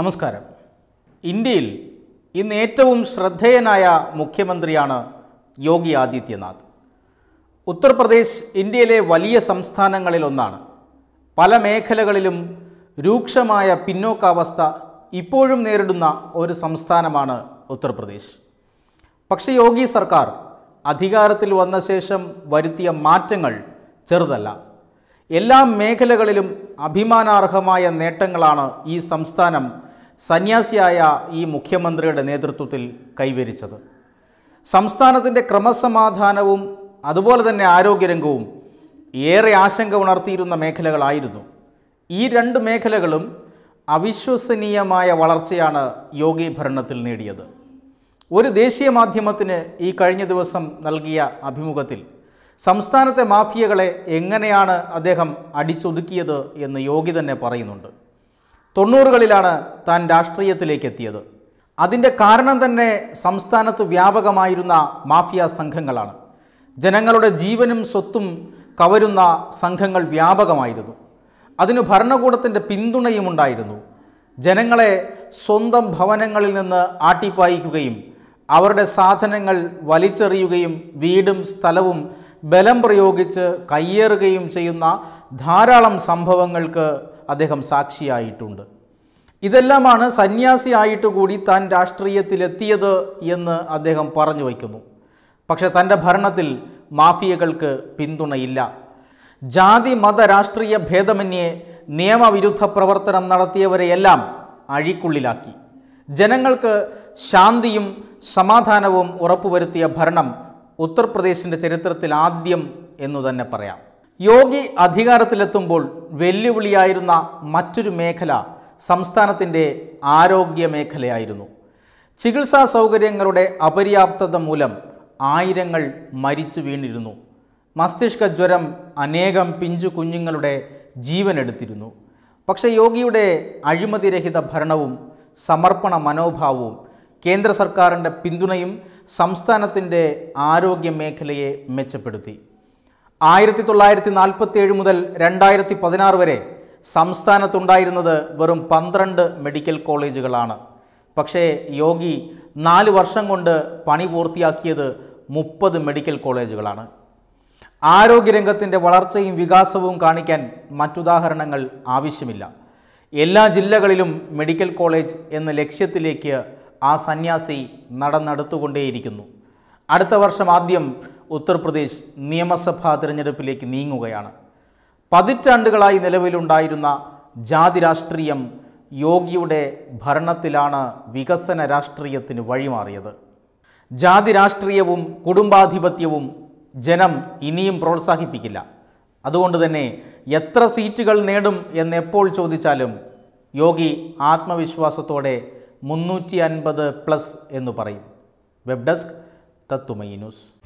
നമസ്കാരം ഇന്ത്യയിൽ ഇന്ന് ഏറ്റവും ശ്രദ്ധേയനായ മുഖ്യമന്ത്രിയാണ് യോഗി ആദിത്യനാഥ് ഉത്തർപ്രദേശ് ഇന്ത്യയിലെ വലിയ സംസ്ഥാനങ്ങളിലൊന്നാണ് പല മേഖലകളിലും രൂക്ഷമായ പിന്നോക്കാവസ്ഥ ഇപ്പോഴും നേരിടുന്ന ഒരു സംസ്ഥാനമാണ് ഉത്തർപ്രദേശ് പക്ഷേ യോഗി സർക്കാർ അധികാരത്തിൽ വന്ന ശേഷം വരുത്തിയ മാറ്റങ്ങൾ ചെറുതല്ല എല്ലാ മേഖലകളിലും അഭിമാനാർഹമായ നേട്ടങ്ങളാണ് ഈ സംസ്ഥാനം സന്യാസിയായ ഈ മുഖ്യമന്ത്രിയുടെ നേതൃത്വത്തിൽ കൈവരിച്ചത് സംസ്ഥാനത്തിൻ്റെ ക്രമസമാധാനവും അതുപോലെ തന്നെ ആരോഗ്യരംഗവും ഏറെ ആശങ്ക ഉണർത്തിയിരുന്ന മേഖലകളായിരുന്നു ഈ രണ്ട് മേഖലകളും അവിശ്വസനീയമായ വളർച്ചയാണ് യോഗി ഭരണത്തിൽ നേടിയത് ഒരു ദേശീയ മാധ്യമത്തിന് ഈ കഴിഞ്ഞ ദിവസം നൽകിയ അഭിമുഖത്തിൽ സംസ്ഥാനത്തെ മാഫിയകളെ എങ്ങനെയാണ് അദ്ദേഹം അടിച്ചൊതുക്കിയത് എന്ന് യോഗി തന്നെ പറയുന്നുണ്ട് തൊണ്ണൂറുകളിലാണ് താൻ രാഷ്ട്രീയത്തിലേക്ക് എത്തിയത് അതിൻ്റെ കാരണം തന്നെ സംസ്ഥാനത്ത് വ്യാപകമായിരുന്ന മാഫിയ സംഘങ്ങളാണ് ജനങ്ങളുടെ ജീവനും സ്വത്തും കവരുന്ന സംഘങ്ങൾ വ്യാപകമായിരുന്നു അതിന് ഭരണകൂടത്തിൻ്റെ പിന്തുണയും ഉണ്ടായിരുന്നു ജനങ്ങളെ സ്വന്തം ഭവനങ്ങളിൽ നിന്ന് ആട്ടിപ്പായിക്കുകയും അവരുടെ സാധനങ്ങൾ വലിച്ചെറിയുകയും വീടും സ്ഥലവും ബലം പ്രയോഗിച്ച് കയ്യേറുകയും ചെയ്യുന്ന ധാരാളം സംഭവങ്ങൾക്ക് അദ്ദേഹം സാക്ഷിയായിട്ടുണ്ട് ഇതെല്ലാമാണ് സന്യാസിയായിട്ട് കൂടി താൻ രാഷ്ട്രീയത്തിലെത്തിയത് എന്ന് അദ്ദേഹം പറഞ്ഞു വയ്ക്കുന്നു പക്ഷെ തൻ്റെ ഭരണത്തിൽ മാഫിയകൾക്ക് പിന്തുണയില്ല ജാതി മത രാഷ്ട്രീയ ഭേദമന്യേ നിയമവിരുദ്ധ പ്രവർത്തനം നടത്തിയവരെയെല്ലാം അഴിക്കുള്ളിലാക്കി ജനങ്ങൾക്ക് ശാന്തിയും സമാധാനവും ഉറപ്പുവരുത്തിയ ഭരണം ഉത്തർപ്രദേശിൻ്റെ ചരിത്രത്തിൽ ആദ്യം എന്നു തന്നെ പറയാം യോഗി അധികാരത്തിലെത്തുമ്പോൾ വെല്ലുവിളിയായിരുന്ന മറ്റൊരു മേഖല സംസ്ഥാനത്തിൻ്റെ ആരോഗ്യ മേഖലയായിരുന്നു ചികിത്സാ സൗകര്യങ്ങളുടെ അപര്യാപ്തത മൂലം ആയിരങ്ങൾ മരിച്ചു വീണിരുന്നു മസ്തിഷ്ക ജ്വരം അനേകം പിഞ്ചു കുഞ്ഞുങ്ങളുടെ ജീവനെടുത്തിരുന്നു പക്ഷേ യോഗിയുടെ അഴിമതിരഹിത ഭരണവും സമർപ്പണ മനോഭാവവും കേന്ദ്ര സർക്കാരിൻ്റെ പിന്തുണയും സംസ്ഥാനത്തിൻ്റെ ആരോഗ്യ മേഖലയെ മെച്ചപ്പെടുത്തി ആയിരത്തി തൊള്ളായിരത്തി നാൽപ്പത്തി ഏഴ് മുതൽ രണ്ടായിരത്തി പതിനാറ് വരെ സംസ്ഥാനത്തുണ്ടായിരുന്നത് വെറും പന്ത്രണ്ട് മെഡിക്കൽ കോളേജുകളാണ് പക്ഷേ യോഗി നാല് വർഷം കൊണ്ട് പണി പൂർത്തിയാക്കിയത് മുപ്പത് മെഡിക്കൽ കോളേജുകളാണ് ആരോഗ്യരംഗത്തിൻ്റെ വളർച്ചയും വികാസവും കാണിക്കാൻ മറ്റുദാഹരണങ്ങൾ ആവശ്യമില്ല എല്ലാ ജില്ലകളിലും മെഡിക്കൽ കോളേജ് എന്ന ലക്ഷ്യത്തിലേക്ക് ആ സന്യാസി നടന്നെടുത്തുകൊണ്ടേയിരിക്കുന്നു അടുത്ത വർഷം ആദ്യം ഉത്തർപ്രദേശ് നിയമസഭാ തിരഞ്ഞെടുപ്പിലേക്ക് നീങ്ങുകയാണ് പതിറ്റാണ്ടുകളായി നിലവിലുണ്ടായിരുന്ന ജാതി രാഷ്ട്രീയം യോഗിയുടെ ഭരണത്തിലാണ് വികസന രാഷ്ട്രീയത്തിന് വഴിമാറിയത് ജാതി രാഷ്ട്രീയവും കുടുംബാധിപത്യവും ജനം ഇനിയും പ്രോത്സാഹിപ്പിക്കില്ല അതുകൊണ്ട് തന്നെ എത്ര സീറ്റുകൾ നേടും എന്നെപ്പോൾ ചോദിച്ചാലും യോഗി ആത്മവിശ്വാസത്തോടെ മുന്നൂറ്റി അൻപത് പ്ലസ് എന്ന് പറയും വെബ് ഡെസ്ക് തത്തുമൈ ന്യൂസ്